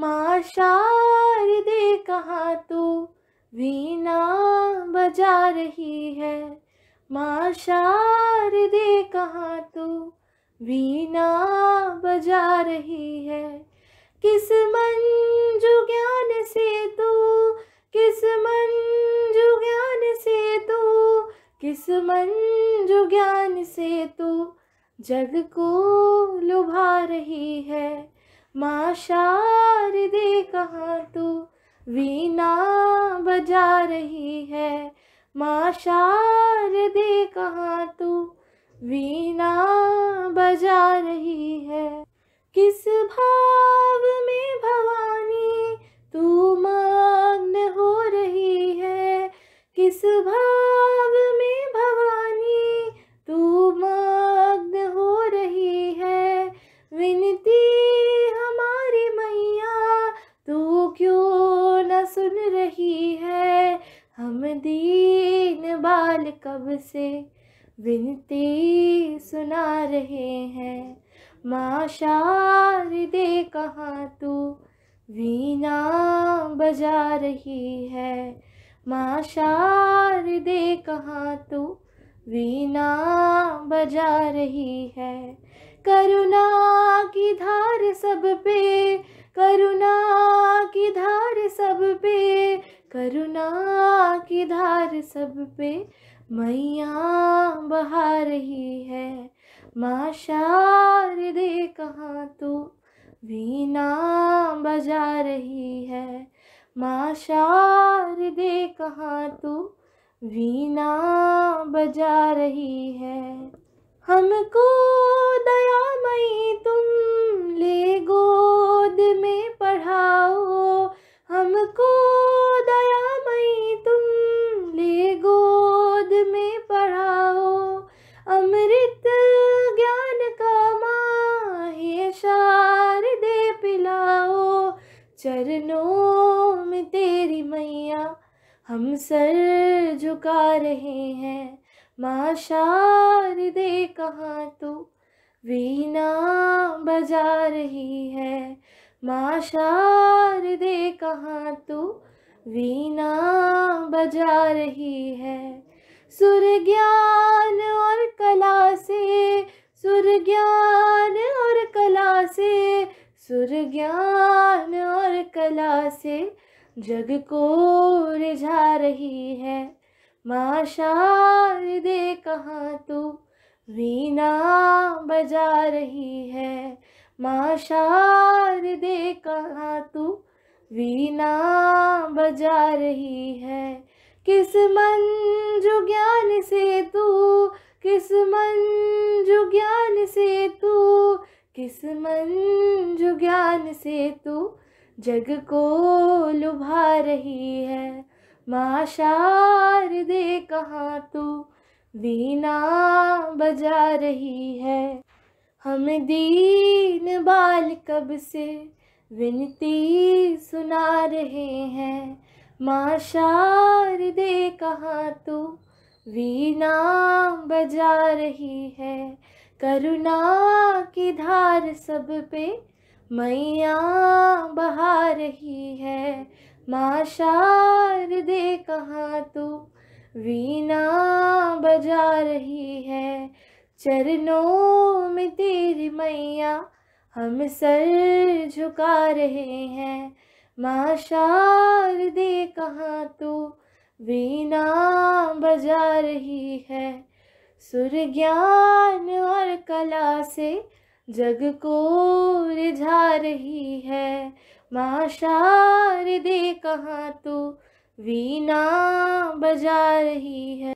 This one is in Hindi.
माँ शारदे कहाँ तू वीणा बजा रही है माँ शारदे कहाँ तू वीणा बजा रही है किस मंजु ज्ञान से तू किस मंजु ज्ञान से तू किस मंजु ज्ञान से तू जग को लुभा रही है माँ शारदे कहाँ तू वीणा बजा रही है माँ शारदे कहाँ तू वीणा बजा रही है किस भाव में भवानी तू मग्न हो रही है किस भाव रंगीन बाल कब से विनती सुना रहे हैं माँ शारदे कहाँ तू वीणा बजा रही है माँ शारदे कहाँ तू वीणा बजा रही है करुणा की धार सब पे करुणा की धार सब पे मैया बहा रही है माँ शारदे कहाँ तो वीणा बजा रही है माँ शारदे कहाँ तो वीणा बजा रही है हमको चरणों में तेरी मैया हम सर झुका रहे हैं माँ शारदे कहाँ तू वीणा बजा रही है माँ शारदे कहाँ तू वीणा बजा रही है सुर ज्ञान और कला से सुर ज्ञान और कला से सुर ज्ञान कला से जग को रिझा रही है माँ शारदे कहाँ तू वीणा बजा रही है माँ शारदे कहाँ तू वीणा बजा रही है किस मंजु ज्ञान से तू किस मंजु ज्ञान से तू किस मंजु ज्ञान से तू जग को लुभा रही है माँ शारदे कहाँ तू वीणा बजा रही है हम दीन बाल कब से विनती सुना रहे हैं माँ शारदे कहाँ तू वीणा बजा रही है करुणा की धार सब पे मैया बहा रही है माँ शारदे कहाँ तू वीणा बजा रही है चरणों में तेरी मैया हम सर झुका रहे हैं माँ शारदे कहाँ तू वीणा बजा रही है सुर ज्ञान और कला से जग को रिझा रही है माँ शारदे कहाँ तू तो वीणा बजा रही है